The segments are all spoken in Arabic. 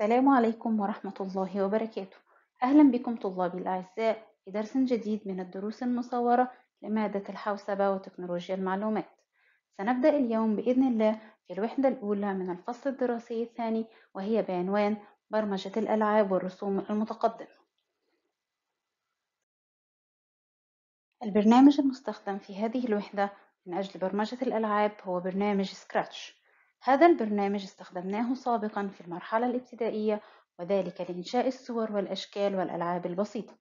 السلام عليكم ورحمة الله وبركاته أهلا بكم طلابي الأعزاء في درس جديد من الدروس المصورة لمادة الحوسبة وتكنولوجيا المعلومات سنبدأ اليوم بإذن الله في الوحدة الأولى من الفصل الدراسي الثاني وهي بعنوان برمجة الألعاب والرسوم المتقدمة البرنامج المستخدم في هذه الوحدة من أجل برمجة الألعاب هو برنامج سكراتش هذا البرنامج استخدمناه سابقا في المرحلة الابتدائية وذلك لإنشاء الصور والأشكال والألعاب البسيطة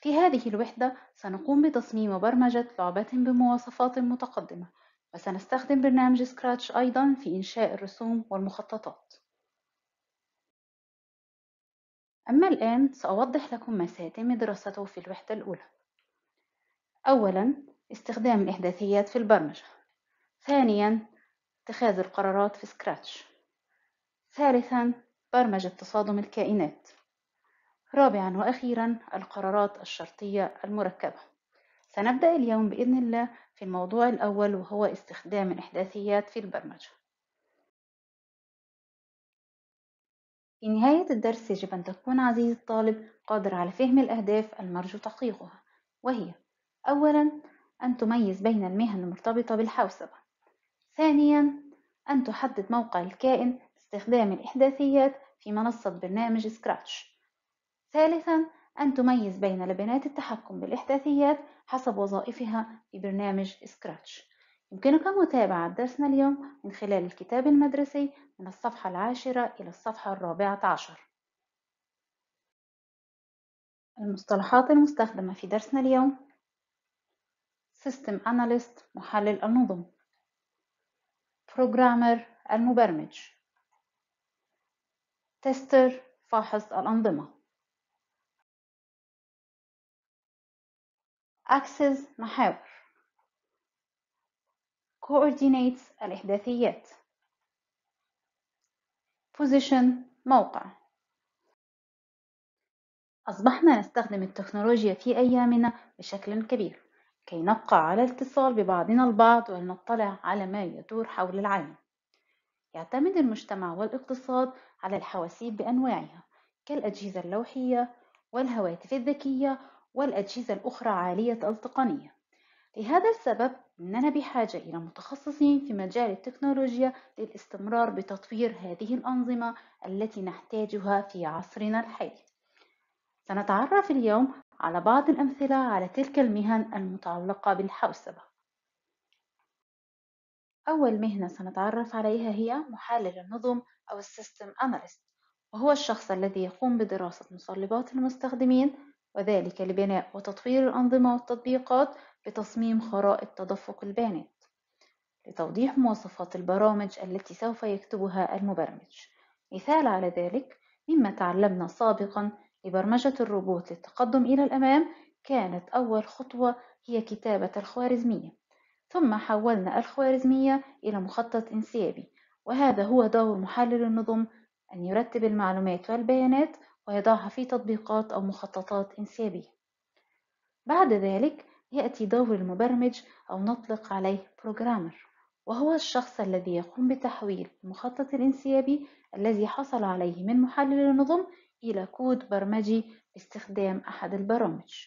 في هذه الوحدة سنقوم بتصميم وبرمجة لعبة بمواصفات متقدمة وسنستخدم برنامج سكراتش أيضا في إنشاء الرسوم والمخططات أما الآن سأوضح لكم ما سيتم دراسته في الوحدة الأولى أولا استخدام الإحداثيات في البرمجة ثانيا اتخاذ القرارات في سكراتش ثالثا برمجة تصادم الكائنات رابعا وأخيرا القرارات الشرطية المركبة سنبدأ اليوم بإذن الله في الموضوع الأول وهو استخدام الإحداثيات في البرمجة في نهاية الدرس يجب أن تكون عزيزي الطالب قادر على فهم الأهداف المرجو تحقيقها وهي أولا أن تميز بين المهن المرتبطة بالحوسبة ثانياً أن تحدد موقع الكائن باستخدام الإحداثيات في منصة برنامج سكراتش ثالثاً أن تميز بين لبنات التحكم بالإحداثيات حسب وظائفها في برنامج سكراتش يمكنك متابعة درسنا اليوم من خلال الكتاب المدرسي من الصفحة العاشرة إلى الصفحة الرابعة عشر المصطلحات المستخدمة في درسنا اليوم System Analyst محلل النظم بروجرامر المبرمج تستر فاحص الأنظمة أكسس محاور coordinates الإحداثيات position موقع أصبحنا نستخدم التكنولوجيا في أيامنا بشكل كبير كي نبقى على اتصال ببعضنا البعض ولنطلع على ما يدور حول العالم يعتمد المجتمع والاقتصاد على الحواسيب بأنواعها كالأجهزة اللوحية والهواتف الذكية والأجهزة الأخرى عالية التقنية لهذا السبب أننا بحاجة إلى متخصصين في مجال التكنولوجيا للاستمرار بتطوير هذه الأنظمة التي نحتاجها في عصرنا الحالي سنتعرف اليوم على بعض الأمثلة على تلك المهن المتعلقة بالحوسبة أول مهنة سنتعرف عليها هي محلل النظم أو السيستم أناليست وهو الشخص الذي يقوم بدراسة مصلبات المستخدمين وذلك لبناء وتطوير الأنظمة والتطبيقات بتصميم خرائط تدفق البيانات لتوضيح مواصفات البرامج التي سوف يكتبها المبرمج مثال على ذلك مما تعلمنا سابقا لبرمجة الروبوت للتقدم إلى الأمام كانت أول خطوة هي كتابة الخوارزمية ثم حولنا الخوارزمية إلى مخطط انسيابي وهذا هو دور محلل النظم أن يرتب المعلومات والبيانات ويضعها في تطبيقات أو مخططات انسيابية بعد ذلك يأتي دور المبرمج أو نطلق عليه بروجرامر وهو الشخص الذي يقوم بتحويل المخطط الانسيابي الذي حصل عليه من محلل النظم إلى كود برمجي باستخدام أحد البرامج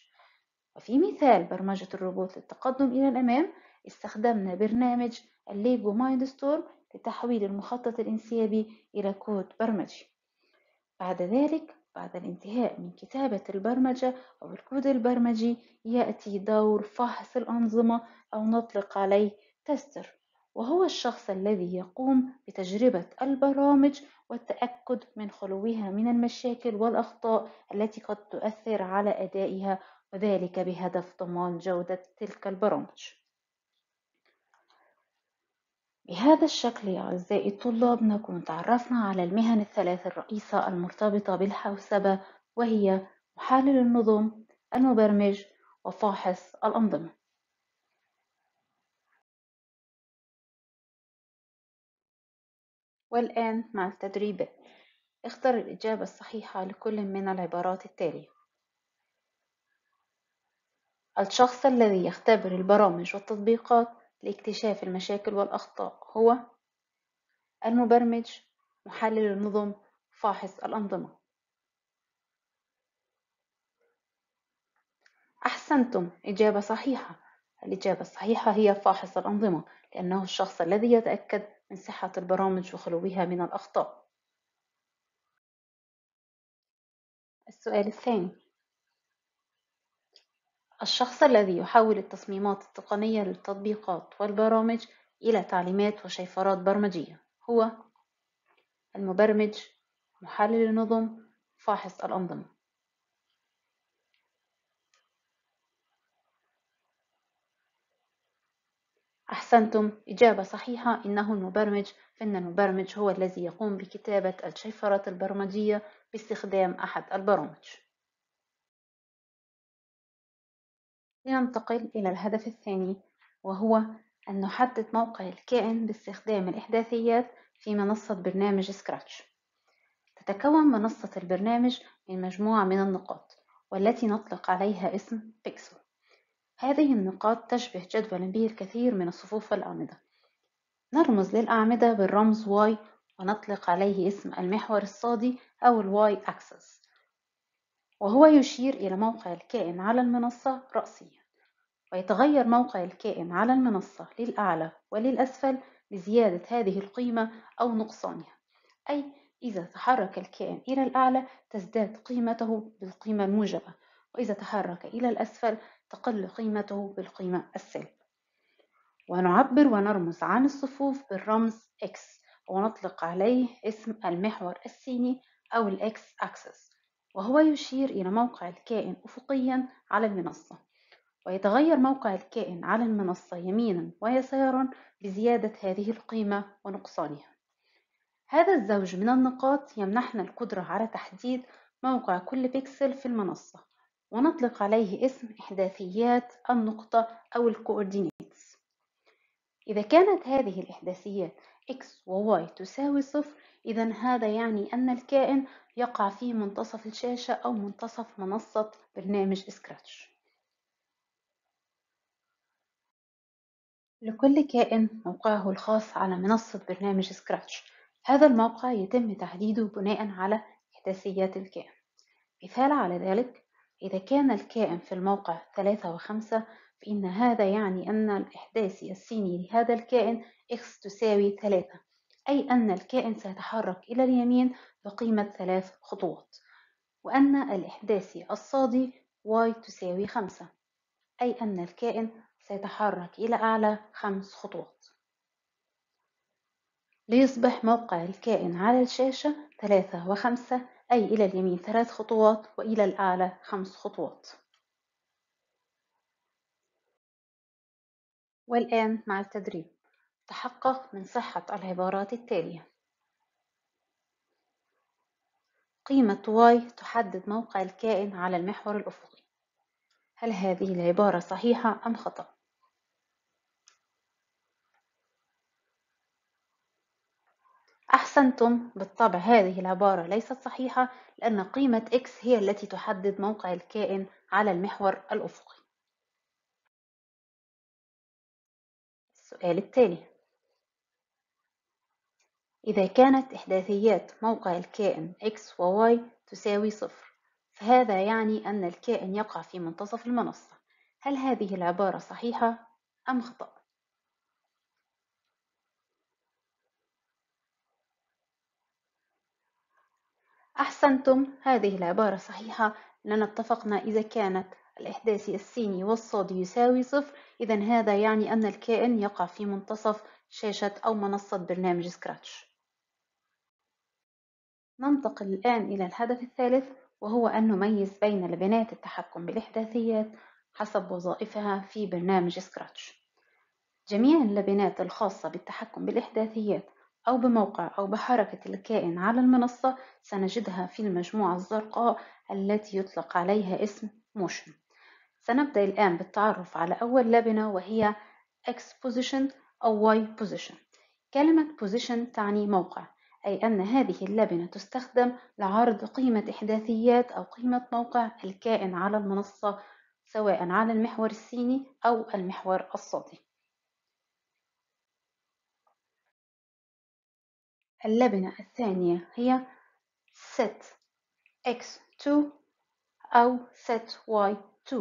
وفي مثال برمجة الروبوت للتقدم إلى الأمام استخدمنا برنامج الليجو مايند ستورم لتحويل المخطط الانسيابي إلى كود برمجي بعد ذلك بعد الانتهاء من كتابة البرمجة أو الكود البرمجي يأتي دور فحص الأنظمة أو نطلق عليه تستر وهو الشخص الذي يقوم بتجربة البرامج والتأكد من خلوها من المشاكل والأخطاء التي قد تؤثر على أدائها وذلك بهدف ضمان جودة تلك البرامج. بهذا الشكل يا أعزائي الطلاب نكون تعرفنا على المهن الثلاث الرئيسة المرتبطة بالحوسبة وهي محلل النظم المبرمج وفاحص الأنظمة والآن مع التدريب اختر الإجابة الصحيحة لكل من العبارات التالية الشخص الذي يختبر البرامج والتطبيقات لاكتشاف المشاكل والأخطاء هو المبرمج محلل النظم فاحص الأنظمة أحسنتم إجابة صحيحة الإجابة الصحيحة هي فاحص الأنظمة لأنه الشخص الذي يتأكد من صحة البرامج وخلوها من الأخطاء السؤال الثاني الشخص الذي يحول التصميمات التقنية للتطبيقات والبرامج إلى تعليمات وشيفرات برمجية هو المبرمج محلل النظم فاحص الأنظمة أحسنتم إجابة صحيحة إنه المبرمج فإن المبرمج هو الذي يقوم بكتابة الشفرات البرمجية باستخدام أحد البرامج لننتقل إلى الهدف الثاني وهو أن نحدد موقع الكائن باستخدام الإحداثيات في منصة برنامج سكراتش تتكون منصة البرنامج من مجموعة من النقاط والتي نطلق عليها اسم بيكسل هذه النقاط تشبه جدولا به الكثير من الصفوف والأعمدة نرمز للأعمدة بالرمز Y ونطلق عليه اسم المحور الصادي أو ال Y axis وهو يشير إلى موقع الكائن على المنصة رأسيا ويتغير موقع الكائن على المنصة للأعلى وللأسفل لزيادة هذه القيمة أو نقصانها أي إذا تحرك الكائن إلى الأعلى تزداد قيمته بالقيمة الموجبة وإذا تحرك إلى الأسفل تقل قيمته بالقيمة السلب ونعبر ونرمز عن الصفوف بالرمز X ونطلق عليه اسم المحور السيني أو X Axis وهو يشير إلى موقع الكائن أفقيا على المنصة ويتغير موقع الكائن على المنصة يمينا ويسارا بزيادة هذه القيمة ونقصانها هذا الزوج من النقاط يمنحنا القدرة على تحديد موقع كل بيكسل في المنصة ونطلق عليه اسم إحداثيات النقطة أو الكوردينيتس إذا كانت هذه الإحداثيات x و y تساوي صفر إذا هذا يعني أن الكائن يقع في منتصف الشاشة أو منتصف منصة برنامج سكراتش لكل كائن موقعه الخاص على منصة برنامج سكراتش هذا الموقع يتم تحديده بناء على إحداثيات الكائن مثال على ذلك إذا كان الكائن في الموقع ثلاثة وخمسة فإن هذا يعني أن الإحداثي السيني لهذا الكائن x تساوي ثلاثة أي أن الكائن سيتحرك إلى اليمين بقيمة ثلاث خطوات وأن الإحداثي الصادي y تساوي خمسة أي أن الكائن سيتحرك إلى أعلى خمس خطوات ليصبح موقع الكائن على الشاشة ثلاثة وخمسة أي إلى اليمين ثلاث خطوات وإلى الأعلى خمس خطوات والآن مع التدريب تحقق من صحة العبارات التالية قيمة y تحدد موقع الكائن على المحور الأفقي هل هذه العبارة صحيحة أم خطأ؟ أحسنتم بالطبع هذه العبارة ليست صحيحة لأن قيمة x هي التي تحدد موقع الكائن على المحور الأفقي السؤال التالي إذا كانت إحداثيات موقع الكائن x و y تساوي صفر فهذا يعني أن الكائن يقع في منتصف المنصة هل هذه العبارة صحيحة أم خطأ؟ أحسنتم هذه العبارة صحيحة لأن اتفقنا إذا كانت الإحداثي السيني والصادي يساوي صفر إذا هذا يعني أن الكائن يقع في منتصف شاشة أو منصة برنامج سكراتش ننتقل الآن إلى الهدف الثالث وهو أن نميز بين لبنات التحكم بالإحداثيات حسب وظائفها في برنامج سكراتش جميع اللبنات الخاصة بالتحكم بالإحداثيات أو بموقع أو بحركة الكائن على المنصة سنجدها في المجموعة الزرقاء التي يطلق عليها اسم موشن سنبدأ الآن بالتعرف على أول لبنة وهي X position أو Y position كلمة position تعني موقع أي أن هذه اللبنة تستخدم لعرض قيمة إحداثيات أو قيمة موقع الكائن على المنصة سواء على المحور السيني أو المحور الصوتي اللبنة الثانية هي set x2 أو set y2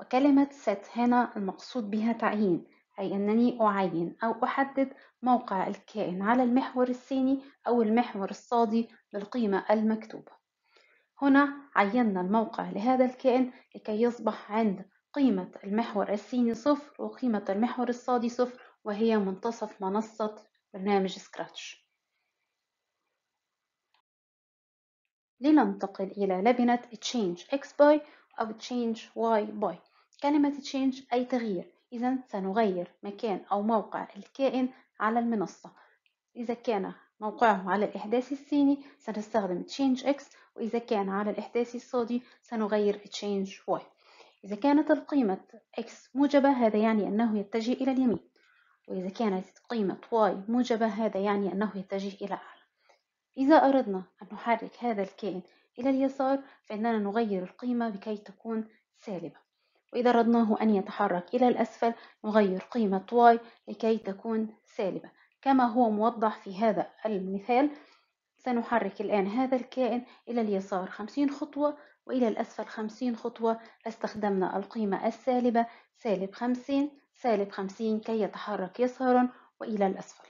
وكلمة set هنا المقصود بها تعيين أي أنني أعين أو أحدد موقع الكائن على المحور السيني أو المحور الصادي للقيمة المكتوبة هنا عينا الموقع لهذا الكائن لكي يصبح عند قيمة المحور السيني صفر وقيمة المحور الصادي صفر وهي منتصف منصة برنامج سكراتش لننتقل إلى لبنة change x by أو change y by كلمة change أي تغيير إذا سنغير مكان أو موقع الكائن على المنصة إذا كان موقعه على الإحداث السيني سنستخدم change x وإذا كان على الإحداث الصادي سنغير change y إذا كانت القيمة x موجبة هذا يعني أنه يتجه إلى اليمين وإذا كانت قيمة y موجبة هذا يعني أنه يتجه إلى أعلى إذا أردنا أن نحرك هذا الكائن إلى اليسار فإننا نغير القيمة بكي تكون سالبة وإذا أردناه أن يتحرك إلى الأسفل نغير قيمة y لكي تكون سالبة كما هو موضح في هذا المثال سنحرك الآن هذا الكائن إلى اليسار 50 خطوة وإلى الأسفل 50 خطوة فاستخدمنا القيمة السالبة سالب 50 سالب 50 كي يتحرك يسارا وإلى الأسفل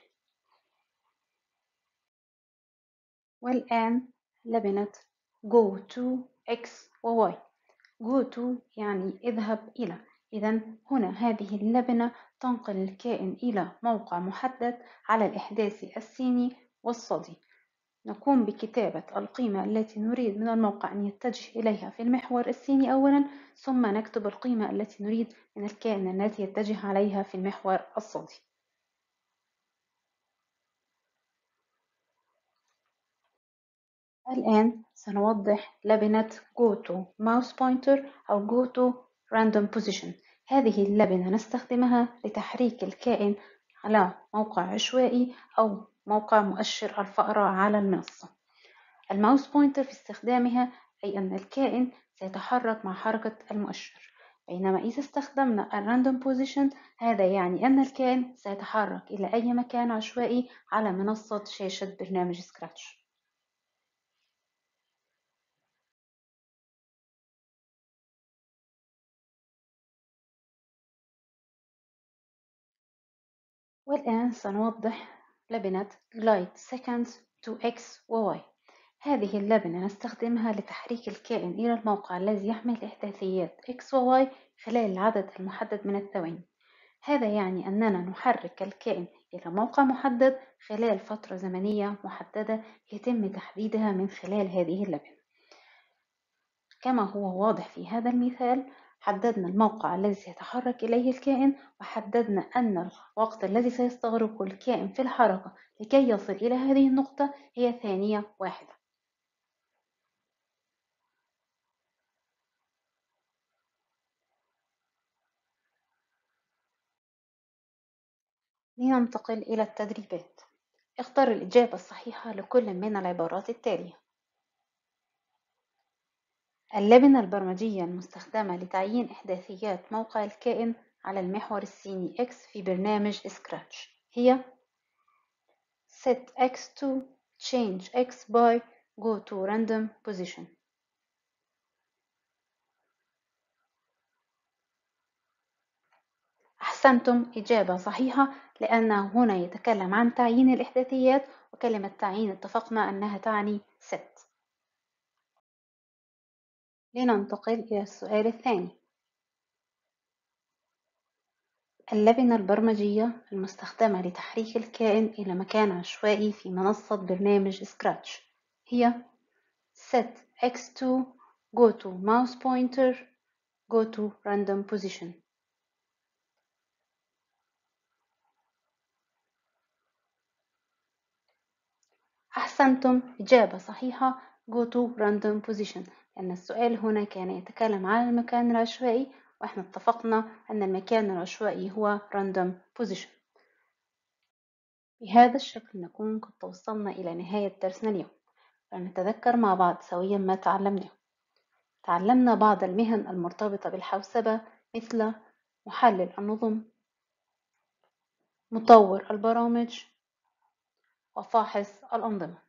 والآن لبنت go to x و y go to يعني اذهب إلى إذا هنا هذه اللبنة تنقل الكائن إلى موقع محدد على الإحداث السيني والصدي نقوم بكتابة القيمة التي نريد من الموقع أن يتجه إليها في المحور السيني أولا ثم نكتب القيمة التي نريد من الكائن التي يتجه عليها في المحور الصدي الآن سنوضح لبنة goto mouse pointer أو goto random position هذه اللبنة نستخدمها لتحريك الكائن على موقع عشوائي أو موقع مؤشر الفأرة على المنصة الماوس بوينتر في استخدامها أي أن الكائن سيتحرك مع حركة المؤشر بينما إذا استخدمنا الراندوم بوزيشن هذا يعني أن الكائن سيتحرك إلى أي مكان عشوائي على منصة شاشة برنامج سكراتش والآن سنوضح لبنة Glide Seconds to x و y هذه اللبنة نستخدمها لتحريك الكائن إلى الموقع الذي يحمل إحداثيات x و y خلال العدد المحدد من الثواني هذا يعني أننا نحرك الكائن إلى موقع محدد خلال فترة زمنية محددة يتم تحديدها من خلال هذه اللبنة كما هو واضح في هذا المثال حددنا الموقع الذي سيتحرك إليه الكائن وحددنا أن الوقت الذي سيستغرقه الكائن في الحركة لكي يصل إلى هذه النقطة هي ثانية واحدة لننتقل إلى التدريبات اختر الإجابة الصحيحة لكل من العبارات التالية اللبنة البرمجية المستخدمة لتعيين إحداثيات موقع الكائن على المحور الصيني X في برنامج Scratch هي set X to change X by go to random position أحسنتم إجابة صحيحة لأنه هنا يتكلم عن تعيين الإحداثيات وكلمة تعيين اتفقنا أنها تعني set لننتقل إلى السؤال الثاني اللبنة البرمجية المستخدمة لتحريك الكائن إلى مكان عشوائي في منصة برنامج سكراتش هي set x2 go to mouse pointer go to random position أحسنتم إجابة صحيحة go to random position أن السؤال هنا كان يتكلم عن المكان العشوائي وإحنا اتفقنا أن المكان العشوائي هو random position بهذا الشكل نكون قد توصلنا إلى نهاية درسنا اليوم فنتذكر مع بعض سويا ما تعلمناه تعلمنا بعض المهن المرتبطة بالحوسبة مثل محلل النظم مطور البرامج وفاحص الأنظمة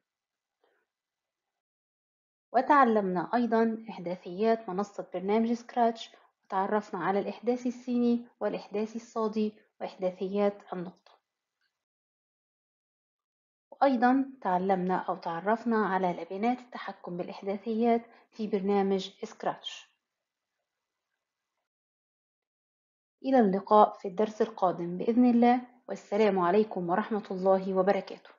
وتعلمنا أيضا إحداثيات منصة برنامج سكراتش وتعرفنا على الإحداث السيني والإحداث الصادي وإحداثيات النقطة وأيضا تعلمنا أو تعرفنا على لبنات التحكم بالإحداثيات في برنامج سكراتش إلى اللقاء في الدرس القادم بإذن الله والسلام عليكم ورحمة الله وبركاته